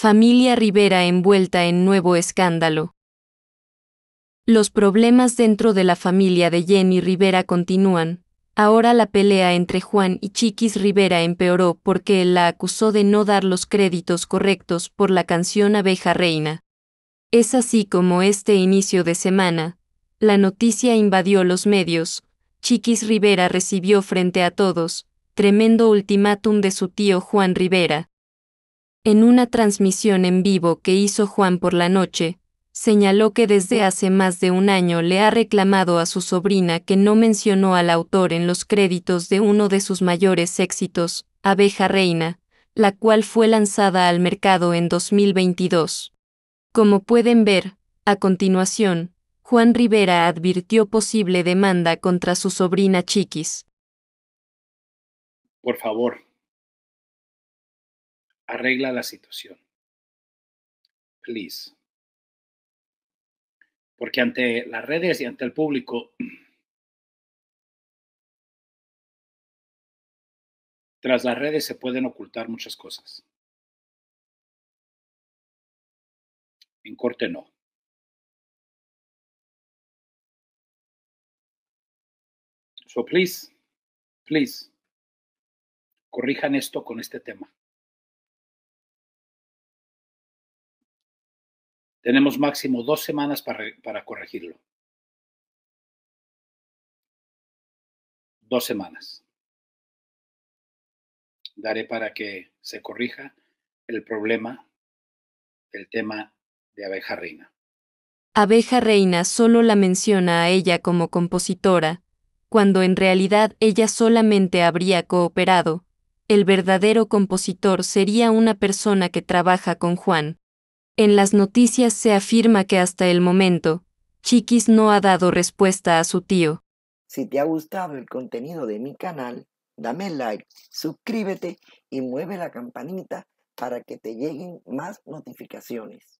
Familia Rivera envuelta en nuevo escándalo. Los problemas dentro de la familia de Jenny Rivera continúan. Ahora la pelea entre Juan y Chiquis Rivera empeoró porque él la acusó de no dar los créditos correctos por la canción Abeja Reina. Es así como este inicio de semana, la noticia invadió los medios, Chiquis Rivera recibió frente a todos, tremendo ultimátum de su tío Juan Rivera. En una transmisión en vivo que hizo Juan por la noche, señaló que desde hace más de un año le ha reclamado a su sobrina que no mencionó al autor en los créditos de uno de sus mayores éxitos, Abeja Reina, la cual fue lanzada al mercado en 2022. Como pueden ver, a continuación, Juan Rivera advirtió posible demanda contra su sobrina Chiquis. Por favor, arregla la situación. Please. Porque ante las redes y ante el público, tras las redes se pueden ocultar muchas cosas. En corte no. So please, please, corrijan esto con este tema. Tenemos máximo dos semanas para, corregirlo. Dos semanas. Daré para que se corrija el problema, el tema de abeja reina. Abeja Reina solo la menciona a ella como compositora, cuando en realidad ella solamente habría cooperado. El verdadero compositor sería una persona que trabaja con Juan. En las noticias se afirma que hasta el momento, Chiquis no ha dado respuesta a su tío. Si te ha gustado el contenido de mi canal, dame like, suscríbete y mueve la campanita para que te lleguen más notificaciones.